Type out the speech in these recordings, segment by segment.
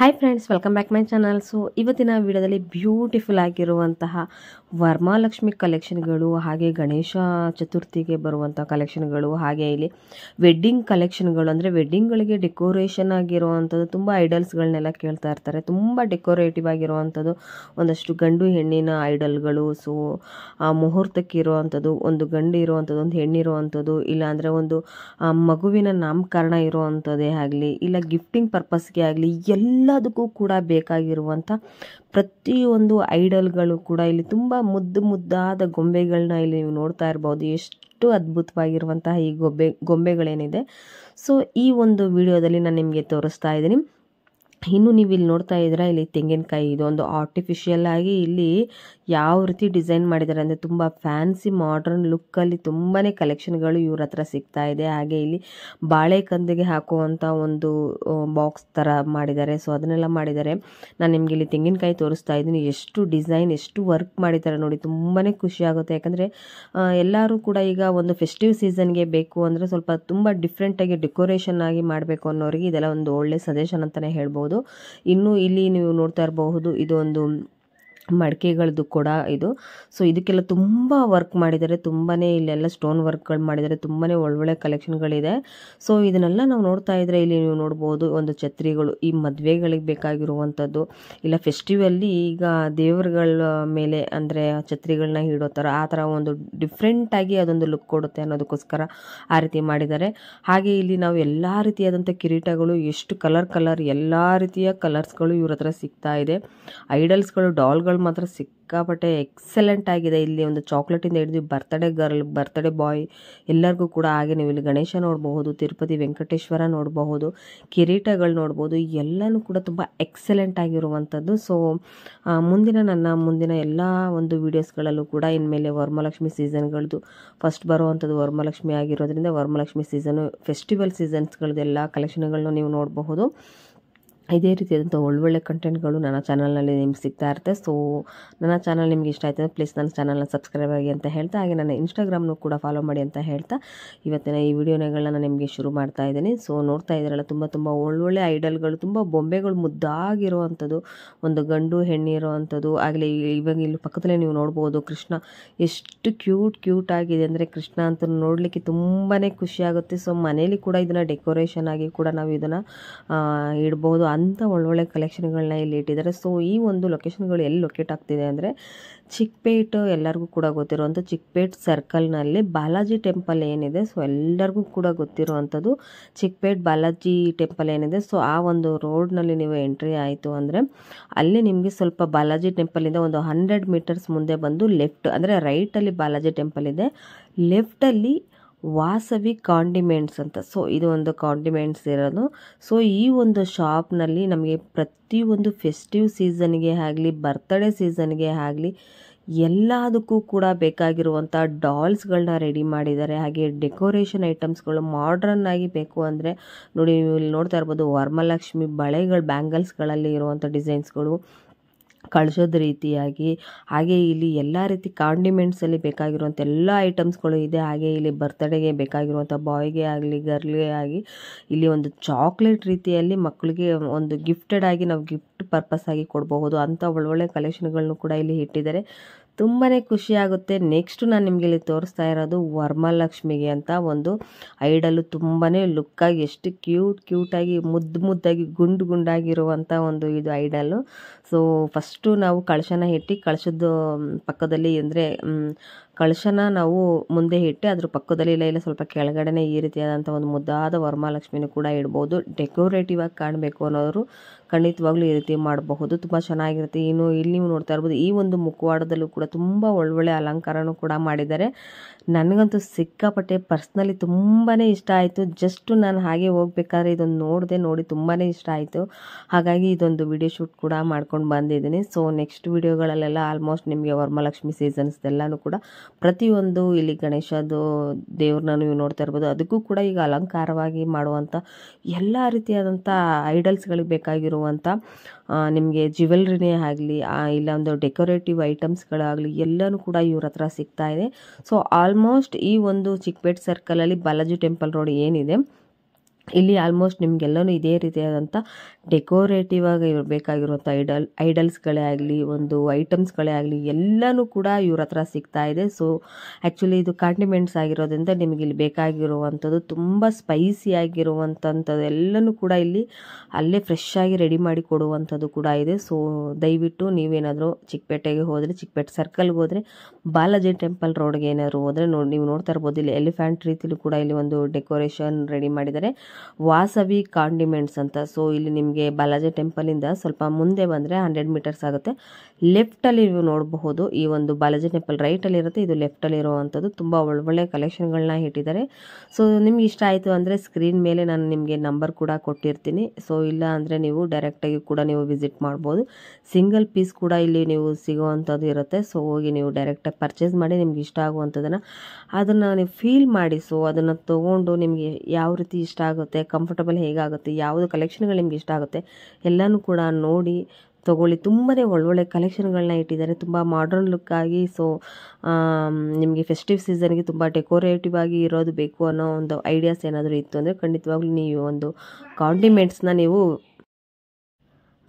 hi friends welcome back my channel ಇವತ್ತಿನ ವಿಡಿಯೋದಲ್ಲಿ beautiful ಆಗಿರುವಂತಹ ವರ್ಮಾಲಕ್ಷ್ಮಿ ಕಲೆಕ್ಷನ್ಗಳು ಹಾಗೆ ಗಣೇಶ ಚತುರ್ಥಿಗೆ ಬರುವಂಥ ಕಲೆಕ್ಷನ್ಗಳು ಹಾಗೆ ಇಲ್ಲಿ ವೆಡ್ಡಿಂಗ್ ಕಲೆಕ್ಷನ್ಗಳು ಅಂದರೆ ವೆಡ್ಡಿಂಗ್ಗಳಿಗೆ ಡೆಕೋರೇಷನ್ ಆಗಿರುವಂಥದ್ದು ತುಂಬ ಐಡಲ್ಸ್ಗಳನ್ನೆಲ್ಲ ಕೇಳ್ತಾ ಇರ್ತಾರೆ ತುಂಬ ಡೆಕೋರೇಟಿವ್ ಆಗಿರುವಂಥದ್ದು ಒಂದಷ್ಟು ಗಂಡು ಹೆಣ್ಣಿನ ಐಡಲ್ಗಳು ಸೊ ಆ ಮುಹೂರ್ತಕ್ಕೆ ಇರುವಂಥದ್ದು ಒಂದು ಗಂಡು ಇರುವಂಥದ್ದು ಒಂದು ಹೆಣ್ಣಿರುವಂಥದ್ದು ಇಲ್ಲಾಂದರೆ ಒಂದು ಮಗುವಿನ ನಾಮಕರಣ ಇರುವಂಥದ್ದೇ ಆಗಲಿ ಇಲ್ಲ ಗಿಫ್ಟಿಂಗ್ ಪರ್ಪಸ್ಗೆ ಆಗಲಿ ಎಲ್ಲ ಎಲ್ಲದಕ್ಕೂ ಕೂಡ ಬೇಕಾಗಿರುವಂಥ ಪ್ರತಿಯೊಂದು ಐಡಲ್ಗಳು ಕೂಡ ಇಲ್ಲಿ ತುಂಬ ಮುದ್ದು ಮುದ್ದಾದ ಗೊಂಬೆಗಳನ್ನ ಇಲ್ಲಿ ನೀವು ನೋಡ್ತಾ ಇರ್ಬೋದು ಎಷ್ಟು ಅದ್ಭುತವಾಗಿರುವಂತಹ ಈ ಗೊಬ್ಬೆ ಗೊಂಬೆಗಳೇನಿದೆ ಸೊ ಈ ಒಂದು ವಿಡಿಯೋದಲ್ಲಿ ನಾನು ನಿಮಗೆ ತೋರಿಸ್ತಾ ಇದ್ದೀನಿ ಇನ್ನು ನೀವು ಇಲ್ಲಿ ನೋಡ್ತಾ ಇದ್ದೀರಾ ಇಲ್ಲಿ ತೆಂಗಿನಕಾಯಿ ಇದೊಂದು ಆರ್ಟಿಫಿಷಿಯಲ್ ಆಗಿ ಇಲ್ಲಿ ಯಾವ ರೀತಿ ಡಿಸೈನ್ ಮಾಡಿದ್ದಾರೆ ಅಂದರೆ ತುಂಬ ಫ್ಯಾನ್ಸಿ ಮಾಡ್ರನ್ ಲುಕ್ಕಲ್ಲಿ ತುಂಬಾ ಕಲೆಕ್ಷನ್ಗಳು ಇವ್ರ ಹತ್ರ ಸಿಗ್ತಾ ಇದೆ ಹಾಗೆ ಇಲ್ಲಿ ಬಾಳೆಕಂದಿಗೆ ಹಾಕುವಂಥ ಒಂದು ಬಾಕ್ಸ್ ಥರ ಮಾಡಿದ್ದಾರೆ ಸೊ ಅದನ್ನೆಲ್ಲ ಮಾಡಿದ್ದಾರೆ ನಾನು ನಿಮಗೆ ಇಲ್ಲಿ ತೆಂಗಿನಕಾಯಿ ತೋರಿಸ್ತಾ ಇದ್ದೀನಿ ಎಷ್ಟು ಡಿಸೈನ್ ಎಷ್ಟು ವರ್ಕ್ ಮಾಡಿದ್ದಾರೆ ನೋಡಿ ತುಂಬಾ ಖುಷಿ ಆಗುತ್ತೆ ಯಾಕಂದರೆ ಎಲ್ಲರೂ ಕೂಡ ಈಗ ಒಂದು ಫೆಸ್ಟಿವ್ ಸೀಸನ್ಗೆ ಬೇಕು ಅಂದರೆ ಸ್ವಲ್ಪ ತುಂಬ ಡಿಫ್ರೆಂಟಾಗಿ ಡೆಕೋರೇಷನ್ ಆಗಿ ಮಾಡಬೇಕು ಅನ್ನೋರಿಗೆ ಇದೆಲ್ಲ ಒಂದು ಒಳ್ಳೆ ಸಜೆಷನ್ ಅಂತಲೇ ಹೇಳ್ಬೋದು ಇನ್ನು ಇಲ್ಲಿ ನೀವು ನೋಡ್ತಾ ಇರಬಹುದು ಇದೊಂದು ಮಡಿಕೆಗಳದ್ದು ಕೂಡ ಇದು ಸೊ ಇದಕ್ಕೆಲ್ಲ ತುಂಬ ವರ್ಕ್ ಮಾಡಿದ್ದಾರೆ ತುಂಬಾ ಇಲ್ಲೆಲ್ಲ ಸ್ಟೋನ್ ವರ್ಕ್ಗಳು ಮಾಡಿದ್ದಾರೆ ತುಂಬಾ ಒಳ್ಳೊಳ್ಳೆ ಕಲೆಕ್ಷನ್ಗಳಿದೆ ಸೊ ಇದನ್ನೆಲ್ಲ ನಾವು ನೋಡ್ತಾ ಇದ್ರೆ ಇಲ್ಲಿ ನೀವು ನೋಡ್ಬೋದು ಒಂದು ಛತ್ರಿಗಳು ಈ ಮದುವೆಗಳಿಗೆ ಬೇಕಾಗಿರುವಂಥದ್ದು ಇಲ್ಲ ಫೆಸ್ಟಿವಲ್ಲಿ ಈಗ ದೇವರುಗಳ ಮೇಲೆ ಅಂದರೆ ಛತ್ರಿಗಳನ್ನ ಹಿಡೋ ಥರ ಆ ಥರ ಒಂದು ಡಿಫ್ರೆಂಟಾಗಿ ಅದೊಂದು ಲುಕ್ ಕೊಡುತ್ತೆ ಅನ್ನೋದಕ್ಕೋಸ್ಕರ ಆ ರೀತಿ ಮಾಡಿದ್ದಾರೆ ಹಾಗೆ ಇಲ್ಲಿ ನಾವು ಎಲ್ಲ ರೀತಿಯಾದಂಥ ಕಿರೀಟಗಳು ಎಷ್ಟು ಕಲರ್ ಕಲರ್ ಎಲ್ಲ ರೀತಿಯ ಕಲರ್ಸ್ಗಳು ಇವ್ರ ಹತ್ರ ಸಿಗ್ತಾ ಇದೆ ಐಡಲ್ಸ್ಗಳು ಡಾಲ್ಗಳು ಮಾತ್ರ ಸಿಕ್ಕಾಪಟ್ಟೆ ಎಕ್ಸಲೆಂಟ್ ಆಗಿದೆ ಇಲ್ಲಿ ಒಂದು ಚಾಕ್ಲೇಟಿಂದ ಹಿಡಿದು ಬರ್ತಡೇ ಗರ್ಲ್ ಬರ್ತಡೇ ಬಾಯ್ ಎಲ್ಲರಿಗೂ ಕೂಡ ಹಾಗೆ ನೀವು ಇಲ್ಲಿ ಗಣೇಶ ನೋಡಬಹುದು ತಿರುಪತಿ ವೆಂಕಟೇಶ್ವರ ನೋಡಬಹುದು ಕಿರೀಟಗಳು ನೋಡ್ಬೋದು ಎಲ್ಲನೂ ಕೂಡ ತುಂಬ ಎಕ್ಸಲೆಂಟ್ ಆಗಿರುವಂಥದ್ದು ಸೊ ಮುಂದಿನ ನನ್ನ ಮುಂದಿನ ಎಲ್ಲ ಒಂದು ವೀಡಿಯೋಸ್ಗಳಲ್ಲೂ ಕೂಡ ಇನ್ಮೇಲೆ ವರಮಲಕ್ಷ್ಮಿ ಸೀಸನ್ಗಳದ್ದು ಫಸ್ಟ್ ಬರುವಂಥದ್ದು ವರಮಲಕ್ಷ್ಮಿ ಆಗಿರೋದ್ರಿಂದ ವರಮಲಕ್ಷ್ಮಿ ಸೀಸನ್ ಫೆಸ್ಟಿವಲ್ ಸೀಸನ್ಸ್ಗಳದ್ದೆಲ್ಲ ಕಲೆಕ್ಷನ್ಗಳನ್ನೂ ನೀವು ನೋಡಬಹುದು ಇದೇ ರೀತಿಯಾದಂಥ ಒಳ್ಳೊಳ್ಳೆ ಕಂಟೆಂಟ್ಗಳು ನನ್ನ ಚಾನಲ್ನಲ್ಲಿ ನಿಮ್ಗೆ ಸಿಗ್ತಾ ಇರುತ್ತೆ ಸೊ ನನ್ನ ಚಾನಲ್ ನಿಮ್ಗೆ ಇಷ್ಟ ಆಯ್ತು ಪ್ಲೀಸ್ ನನ್ನ ಚಾನಲ್ನ ಸಬ್ಸ್ಕ್ರೈಬ್ ಆಗಿ ಅಂತ ಹೇಳ್ತಾ ಹಾಗೆ ನನ್ನ ಇನ್ಸ್ಟಾಗ್ರಾಮ್ನು ಕೂಡ ಫಾಲೋ ಮಾಡಿ ಅಂತ ಹೇಳ್ತಾ ಇವತ್ತಿನ ಈ ವಿಡಿಯೋನೆಗಳನ್ನ ನಾನು ನಿಮಗೆ ಶುರು ಮಾಡ್ತಾ ಇದ್ದೀನಿ ಸೊ ನೋಡ್ತಾ ಇದ್ದೀರಲ್ಲ ತುಂಬ ತುಂಬ ಒಳ್ಳೊಳ್ಳೆ ಐಡಲ್ಗಳು ತುಂಬ ಬೊಂಬೆಗಳು ಮುದ್ದಾಗಿರುವಂಥದ್ದು ಒಂದು ಗಂಡು ಹೆಣ್ಣು ಇರುವಂಥದ್ದು ಆಗಲಿ ಇವಾಗ ಇಲ್ಲಿ ಪಕ್ಕದಲ್ಲೇ ನೀವು ನೋಡ್ಬೋದು ಕೃಷ್ಣ ಎಷ್ಟು ಕ್ಯೂಟ್ ಕ್ಯೂಟ್ ಆಗಿದೆ ಅಂದರೆ ಕೃಷ್ಣ ಅಂತ ನೋಡಲಿಕ್ಕೆ ತುಂಬಾ ಖುಷಿಯಾಗುತ್ತೆ ಸೊ ಮನೇಲಿ ಕೂಡ ಇದನ್ನು ಡೆಕೋರೇಷನ್ ಆಗಿ ಕೂಡ ನಾವು ಇದನ್ನು ಇಡ್ಬೋದು ಅಂಥ ಒಳ್ಳೊಳ್ಳೆ ಕಲೆಕ್ಷನ್ಗಳನ್ನ ಇಲ್ಲಿ ಇಟ್ಟಿದ್ದಾರೆ ಸೊ ಈ ಒಂದು ಲೊಕೇಶನ್ಗಳು ಎಲ್ಲಿ ಲೊಕೇಟ್ ಆಗ್ತಿದೆ ಅಂದರೆ ಚಿಕ್ಪೇಟ್ ಎಲ್ಲರಿಗೂ ಕೂಡ ಗೊತ್ತಿರುವಂಥ ಚಿಕ್ಕಪೇಟ್ ಸರ್ಕಲ್ನಲ್ಲಿ ಬಾಲಾಜಿ ಟೆಂಪಲ್ ಏನಿದೆ ಸೊ ಎಲ್ಲರಿಗೂ ಕೂಡ ಗೊತ್ತಿರುವಂಥದ್ದು ಚಿಕ್ಕಪೇಟ್ ಬಾಲಾಜಿ ಟೆಂಪಲ್ ಏನಿದೆ ಸೊ ಆ ಒಂದು ರೋಡ್ನಲ್ಲಿ ನೀವು ಎಂಟ್ರಿ ಆಯಿತು ಅಂದರೆ ಅಲ್ಲಿ ನಿಮಗೆ ಸ್ವಲ್ಪ ಬಾಲಾಜಿ ಟೆಂಪಲಿಂದ ಒಂದು ಹಂಡ್ರೆಡ್ ಮೀಟರ್ಸ್ ಮುಂದೆ ಬಂದು ಲೆಫ್ಟ್ ಅಂದರೆ ರೈಟಲ್ಲಿ ಬಾಲಾಜಿ ಟೆಂಪಲ್ ಇದೆ ಲೆಫ್ಟಲ್ಲಿ ವಾಸವಿ ಕಾಂಡಿಮೆಂಟ್ಸ್ ಅಂತ ಸೊ ಇದು ಒಂದು ಕಾಂಡಿಮೆಂಟ್ಸ್ ಇರೋದು ಸೊ ಈ ಒಂದು ಶಾಪ್ನಲ್ಲಿ ನಮಗೆ ಪ್ರತಿಯೊಂದು ಫೆಸ್ಟಿವ್ ಸೀಸನ್ಗೆ ಆಗಲಿ ಬರ್ತ್ಡೇ ಸೀಸನ್ಗೆ ಆಗಲಿ ಎಲ್ಲದಕ್ಕೂ ಕೂಡ ಬೇಕಾಗಿರುವಂಥ ಡಾಲ್ಸ್ಗಳನ್ನ ರೆಡಿ ಮಾಡಿದ್ದಾರೆ ಹಾಗೆ ಡೆಕೋರೇಷನ್ ಐಟಮ್ಸ್ಗಳು ಮಾಡ್ರನ್ ಆಗಿ ಬೇಕು ಅಂದರೆ ನೋಡಿ ನೀವು ಇಲ್ಲಿ ನೋಡ್ತಾ ಇರ್ಬೋದು ವರ್ಮಲಕ್ಷ್ಮಿ ಬಳೆಗಳು ಬ್ಯಾಂಗಲ್ಸ್ಗಳಲ್ಲಿ ಇರುವಂಥ ಡಿಸೈನ್ಸ್ಗಳು ಕಳಿಸೋದು ರೀತಿಯಾಗಿ ಹಾಗೆ ಇಲ್ಲಿ ಎಲ್ಲ ರೀತಿ ಕಾಂಡಿಮೆಂಟ್ಸಲ್ಲಿ ಬೇಕಾಗಿರುವಂಥ ಎಲ್ಲ ಐಟಮ್ಸ್ಗಳು ಇದೆ ಹಾಗೆ ಇಲ್ಲಿ ಬರ್ತಡೇಗೆ ಬೇಕಾಗಿರುವಂಥ ಬಾಯ್ಗೆ ಆಗಲಿ ಗರ್ಲ್ಗೆ ಆಗಿ ಇಲ್ಲಿ ಒಂದು ಚಾಕ್ಲೇಟ್ ರೀತಿಯಲ್ಲಿ ಮಕ್ಕಳಿಗೆ ಒಂದು ಗಿಫ್ಟೆಡ್ ಆಗಿ ನಾವು ಗಿಫ್ಟ್ ಪರ್ಪಸ್ ಆಗಿ ಕೊಡಬಹುದು ಅಂಥ ಒಳ್ಳೊಳ್ಳೆ ಕಲೆಕ್ಷನ್ಗಳನ್ನು ಕೂಡ ಇಲ್ಲಿ ಇಟ್ಟಿದ್ದಾರೆ ತುಂಬಾ ಖುಷಿಯಾಗುತ್ತೆ ನೆಕ್ಸ್ಟ್ ನಾನು ನಿಮಗೆ ಇಲ್ಲಿ ತೋರಿಸ್ತಾ ಇರೋದು ವರ್ಮಲಕ್ಷ್ಮಿಗೆ ಅಂತ ಒಂದು ಐಡಲು ತುಂಬಾ ಲುಕ್ಕಾಗಿ ಎಷ್ಟು ಕ್ಯೂಟ್ ಕ್ಯೂಟಾಗಿ ಮುದ್ದು ಮುದ್ದಾಗಿ ಗುಂಡು ಗುಂಡಾಗಿರುವಂಥ ಒಂದು ಇದು ಐಡಲು ಸೊ ಫಸ್ಟು ನಾವು ಕಳಶನ ಇಟ್ಟು ಕಳಶದ ಪಕ್ಕದಲ್ಲಿ ಅಂದರೆ ಕಳಶನ ನಾವು ಮುಂದೆ ಇಟ್ಟು ಅದ್ರ ಪಕ್ಕದಲ್ಲಿ ಇಲ್ಲ ಇಲ್ಲ ಸ್ವಲ್ಪ ಕೆಳಗಡೆನೇ ಈ ರೀತಿಯಾದಂಥ ಒಂದು ಮುದ್ದಾದ ವರಮಹಾಲಕ್ಷ್ಮಿನೂ ಕೂಡ ಇಡ್ಬೋದು ಡೆಕೋರೇಟಿವ್ ಆಗಿ ಕಾಣಬೇಕು ಅನ್ನೋರು ಖಂಡಿತವಾಗ್ಲೂ ಈ ರೀತಿ ಮಾಡಬಹುದು ತುಂಬ ಚೆನ್ನಾಗಿರುತ್ತೆ ಇನ್ನು ಇಲ್ಲಿ ನೀವು ನೋಡ್ತಾ ಇರ್ಬೋದು ಈ ಒಂದು ಮುಖವಾಡದಲ್ಲೂ ಕೂಡ ತುಂಬ ಒಳ್ಳೊಳ್ಳೆ ಅಲಂಕಾರನೂ ಕೂಡ ಮಾಡಿದ್ದಾರೆ ನನಗಂತೂ ಸಿಕ್ಕಾಪಟ್ಟೆ ಪರ್ಸ್ನಲಿ ತುಂಬಾ ಇಷ್ಟ ಆಯಿತು ಜಸ್ಟ್ ನಾನು ಹಾಗೆ ಹೋಗ್ಬೇಕಾದ್ರೆ ಇದೊಂದು ನೋಡಿದೆ ನೋಡಿ ತುಂಬಾ ಇಷ್ಟ ಆಯಿತು ಹಾಗಾಗಿ ಇದೊಂದು ವಿಡಿಯೋ ಶೂಟ್ ಕೂಡ ಮಾಡ್ಕೊಂಡು ಬಂದಿದ್ದೀನಿ ಸೊ ನೆಕ್ಸ್ಟ್ ವಿಡಿಯೋಗಳಲ್ಲೆಲ್ಲ ಆಲ್ಮೋಸ್ಟ್ ನಿಮಗೆ ಸೀಸನ್ಸ್ ಸೀಸನ್ಸ್ದೆಲ್ಲನೂ ಕೂಡ ಪ್ರತಿಯೊಂದು ಇಲ್ಲಿ ಗಣೇಶದು ದೇವ್ರನ್ನ ನೀವು ನೋಡ್ತಾ ಇರ್ಬೋದು ಅದಕ್ಕೂ ಕೂಡ ಈಗ ಅಲಂಕಾರವಾಗಿ ಮಾಡುವಂಥ ಎಲ್ಲ ರೀತಿಯಾದಂಥ ಐಡಲ್ಸ್ಗಳಿಗೆ ಬೇಕಾಗಿರುವಂಥ ನಿಮಗೆ ಜ್ಯುವೆಲ್ರಿನೇ ಆಗಲಿ ಇಲ್ಲ ಒಂದು ಡೆಕೋರೇಟಿವ್ ಐಟಮ್ಸ್ಗಳಾಗಲಿ ಎಲ್ಲನೂ ಕೂಡ ಇವ್ರ ಹತ್ರ ಸಿಗ್ತಾ ಇದೆ ಸೊ ಆಲ್ಮೋಸ್ಟ್ ಈ ಒಂದು ಚಿಕ್ಕಪೇಟೆ ಸರ್ಕಲಲ್ಲಿ ಬಾಲಾಜಿ ಟೆಂಪಲ್ ರೋಡ್ ಏನಿದೆ ಇಲ್ಲಿ ಆಲ್ಮೋಸ್ಟ್ ನಿಮಗೆಲ್ಲನೂ ಇದೇ ರೀತಿಯಾದಂಥ ಡೆಕೋರೇಟಿವ್ ಆಗಿ ಇವ್ರು ಬೇಕಾಗಿರುವಂಥ ಐಡಲ್ ಐಡಲ್ಸ್ಗಳೇ ಆಗಲಿ ಒಂದು ಐಟಮ್ಸ್ಗಳೇ ಆಗಲಿ ಎಲ್ಲನೂ ಕೂಡ ಇವ್ರ ಹತ್ರ ಸಿಗ್ತಾ ಇದೆ ಸೊ ಆ್ಯಕ್ಚುಲಿ ಇದು ಕಾಂಡಿಮೆಂಟ್ಸ್ ಆಗಿರೋದ್ರಿಂದ ನಿಮಗೆ ಇಲ್ಲಿ ಬೇಕಾಗಿರುವಂಥದ್ದು ತುಂಬ ಸ್ಪೈಸಿ ಆಗಿರುವಂಥದ್ದು ಎಲ್ಲನೂ ಕೂಡ ಇಲ್ಲಿ ಅಲ್ಲೇ ಫ್ರೆಶ್ ಆಗಿ ರೆಡಿ ಮಾಡಿ ಕೊಡುವಂಥದ್ದು ಕೂಡ ಇದೆ ಸೊ ದಯವಿಟ್ಟು ನೀವೇನಾದರೂ ಚಿಕ್ಕಪೇಟೆಗೆ ಹೋದರೆ ಚಿಕ್ಕಪೇಟೆ ಸರ್ಕಲ್ಗೆ ಹೋದರೆ ಬಾಲಾಜಿ ಟೆಂಪಲ್ ರೋಡ್ಗೆ ಏನಾದರೂ ಹೋದರೆ ನೋಡಿ ನೀವು ನೋಡ್ತಾ ಇರ್ಬೋದು ಇಲ್ಲಿ ಎಲಿಫ್ಯಾಂಟ್ ರೀತಿಲೂ ಕೂಡ ಇಲ್ಲಿ ಒಂದು ಡೆಕೋರೇಷನ್ ರೆಡಿ ಮಾಡಿದ್ದಾರೆ ವಾಸವಿ ಕಾಂಡಿಮೆಂಟ್ಸ್ ಅಂತ ಸೊ ಇಲ್ಲಿ ನಿಮ್ಮ ನಿಮಗೆ ಬಾಲಾಜಿ ಟೆಂಪಲಿಂದ ಸ್ವಲ್ಪ ಮುಂದೆ ಬಂದರೆ ಹಂಡ್ರೆಡ್ ಮೀಟರ್ಸ್ ಆಗುತ್ತೆ ಲೆಫ್ಟಲ್ಲಿ ನೀವು ನೋಡಬಹುದು ಈ ಒಂದು ಬಾಲಾಜಿ ಟೆಂಪಲ್ ರೈಟಲ್ಲಿರುತ್ತೆ ಇದು ಲೆಫ್ಟಲ್ಲಿ ಇರೋವಂಥದ್ದು ತುಂಬ ಒಳ್ಳೊಳ್ಳೆ ಕಲೆಕ್ಷನ್ಗಳನ್ನ ಇಟ್ಟಿದ್ದಾರೆ ಸೊ ನಿಮ್ಗೆ ಇಷ್ಟ ಆಯಿತು ಅಂದರೆ ಸ್ಕ್ರೀನ್ ಮೇಲೆ ನಾನು ನಿಮಗೆ ನಂಬರ್ ಕೂಡ ಕೊಟ್ಟಿರ್ತೀನಿ ಸೊ ಇಲ್ಲ ಅಂದರೆ ನೀವು ಡೈರೆಕ್ಟಾಗಿ ಕೂಡ ನೀವು ವಿಸಿಟ್ ಮಾಡ್ಬೋದು ಸಿಂಗಲ್ ಪೀಸ್ ಕೂಡ ಇಲ್ಲಿ ನೀವು ಸಿಗುವಂಥದ್ದು ಇರುತ್ತೆ ಸೊ ಹೋಗಿ ನೀವು ಡೈರೆಕ್ಟಾಗಿ ಪರ್ಚೇಸ್ ಮಾಡಿ ನಿಮ್ಗೆ ಇಷ್ಟ ಆಗುವಂಥದ್ದನ್ನು ಅದನ್ನು ನೀವು ಫೀಲ್ ಮಾಡಿ ಸೊ ಅದನ್ನು ತೊಗೊಂಡು ನಿಮಗೆ ಯಾವ ರೀತಿ ಇಷ್ಟ ಆಗುತ್ತೆ ಕಂಫರ್ಟಬಲ್ ಹೇಗಾಗುತ್ತೆ ಯಾವುದು ಕಲೆಕ್ಷನ್ಗಳು ನಿಮ್ಗೆ ಇಷ್ಟ ಆಗುತ್ತೆ ಆಗುತ್ತೆ ಎಲ್ಲನೂ ಕೂಡ ನೋಡಿ ತೊಗೊಳ್ಳಿ ತುಂಬಾ ಒಳ್ಳೊಳ್ಳೆ ಕಲೆಕ್ಷನ್ಗಳನ್ನ ಇಟ್ಟಿದ್ದಾರೆ ತುಂಬ ಮಾಡ್ರನ್ ಲುಕ್ ಆಗಿ ಸೊ ನಿಮಗೆ ಫೆಸ್ಟಿವ್ ಸೀಸನ್ಗೆ ತುಂಬ ಡೆಕೋರೇಟಿವ್ ಆಗಿ ಇರೋದು ಬೇಕು ಅನ್ನೋ ಒಂದು ಐಡಿಯಾಸ್ ಏನಾದರೂ ಇತ್ತು ಅಂದರೆ ಖಂಡಿತವಾಗ್ಲೂ ನೀವು ಒಂದು ಕಾಂಡಿಮೆಂಟ್ಸ್ನ ನೀವು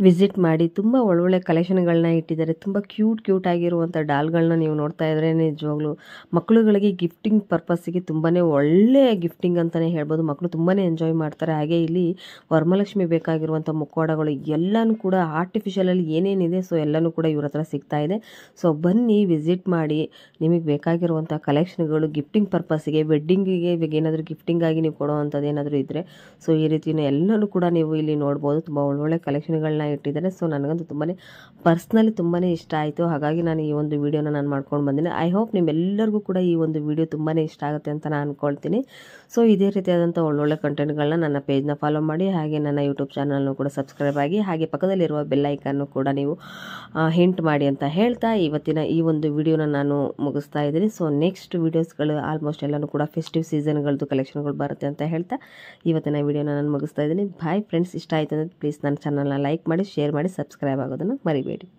ವಿಸಿಟ್ ಮಾಡಿ ತುಂಬ ಒಳ್ಳೊಳ್ಳೆ ಕಲೆಕ್ಷನ್ಗಳನ್ನ ಇಟ್ಟಿದ್ದಾರೆ ತುಂಬ ಕ್ಯೂಟ್ ಕ್ಯೂಟ್ ಆಗಿರುವಂಥ ಡಾಲ್ಗಳನ್ನ ನೀವು ನೋಡ್ತಾ ಇದ್ರೆ ನಿಜವಾಗ್ಲೂ ಮಕ್ಕಳುಗಳಿಗೆ ಗಿಫ್ಟಿಂಗ್ ಪರ್ಪಸ್ಸಿಗೆ ತುಂಬಾ ಒಳ್ಳೆಯ ಗಿಫ್ಟಿಂಗ್ ಅಂತಲೇ ಹೇಳ್ಬೋದು ಮಕ್ಕಳು ತುಂಬಾ ಎಂಜಾಯ್ ಮಾಡ್ತಾರೆ ಹಾಗೆ ಇಲ್ಲಿ ವರಮಲಕ್ಷ್ಮಿ ಬೇಕಾಗಿರುವಂಥ ಮುಕ್ಕೋಡಗಳು ಎಲ್ಲನೂ ಕೂಡ ಆರ್ಟಿಫಿಷಿಯಲಲ್ಲಿ ಏನೇನಿದೆ ಸೊ ಎಲ್ಲನೂ ಕೂಡ ಇವ್ರ ಹತ್ರ ಸಿಗ್ತಾ ಇದೆ ಸೊ ಬನ್ನಿ ವಿಸಿಟ್ ಮಾಡಿ ನಿಮಗೆ ಬೇಕಾಗಿರುವಂಥ ಕಲೆಕ್ಷನ್ಗಳು ಗಿಫ್ಟಿಂಗ್ ಪರ್ಪಸ್ಸಿಗೆ ವೆಡ್ಡಿಂಗಿಗೆ ಇವಾಗ ಏನಾದರೂ ಆಗಿ ನೀವು ಕೊಡುವಂಥದ್ದು ಏನಾದರೂ ಇದ್ದರೆ ಸೊ ಈ ರೀತಿಯ ಎಲ್ಲನೂ ಕೂಡ ನೀವು ಇಲ್ಲಿ ನೋಡ್ಬೋದು ತುಂಬ ಒಳ್ಳೊಳ್ಳೆ ಕಲೆಕ್ಷನ್ಗಳನ್ನ ಇಟ್ಟಿದ್ದಾರೆ ಸೊ ನನಗಂತೂ ತುಂಬಾ ಪರ್ಸ್ನಲಿ ತುಂಬಾ ಇಷ್ಟ ಆಯಿತು ಹಾಗಾಗಿ ನಾನು ಈ ಒಂದು ವಿಡಿಯೋನ ನಾನು ಮಾಡ್ಕೊಂಡು ಬಂದಿನಿ ಐ ಹೋಪ್ ನಿಮ್ಮೆಲ್ಲರಿಗೂ ಕೂಡ ಈ ಒಂದು ವಿಡಿಯೋ ತುಂಬಾ ಇಷ್ಟ ಆಗುತ್ತೆ ಅಂತ ನಾನು ಅಂದ್ಕೊಳ್ತೀನಿ ಸೊ ಇದೇ ರೀತಿಯಾದಂಥ ಒಳ್ಳೊಳ್ಳೆ ಕಂಟೆಂಟ್ಗಳನ್ನ ನನ್ನ ಪೇಜ್ನ ಫಾಲೋ ಮಾಡಿ ಹಾಗೆ ನನ್ನ ಯೂಟ್ಯೂಬ್ ಚಾನಲ್ನು ಕೂಡ ಸಬ್ಸ್ಕ್ರೈಬ್ ಆಗಿ ಹಾಗೆ ಪಕ್ಕದಲ್ಲಿರುವ ಬೆಲ್ಲೈಕನ್ನು ಕೂಡ ನೀವು ಹಿಂಟ್ ಮಾಡಿ ಅಂತ ಹೇಳ್ತಾ ಇವತ್ತಿನ ಈ ಒಂದು ವಿಡಿಯೋನ ನಾನು ಮುಗಿಸ್ತಾ ಇದ್ದೀನಿ ಸೊ ನೆಕ್ಸ್ಟ್ ವೀಡಿಯೋಸ್ಗಳು ಆಲ್ಮೋಸ್ಟ್ ಎಲ್ಲನೂ ಕೂಡ ಫೆಸ್ಟಿವ್ ಸೀಸನ್ಗಳದ್ದು ಕಲೆಕ್ಷನ್ಗಳು ಬರುತ್ತೆ ಅಂತ ಹೇಳ್ತಾ ಇವತ್ತಿನ ವಿಡಿಯೋನ ನಾನು ಮುಗಿಸ್ತಾ ಇದ್ದೀನಿ ಬಾಯ್ ಫ್ರೆಂಡ್ಸ್ ಇಷ್ಟ ಆಯಿತು ಅಂದರೆ ಪ್ಲೀಸ್ ನನ್ನ ಚಾನಲ್ನ ಲೈಕ್ ಮಾಡಿ ಶೇರ್ ಮಾಡಿ ಸಬ್ಸ್ಕ್ರೈಬ್ ಆಗೋದನ್ನು ಮರಿಬೇಡಿ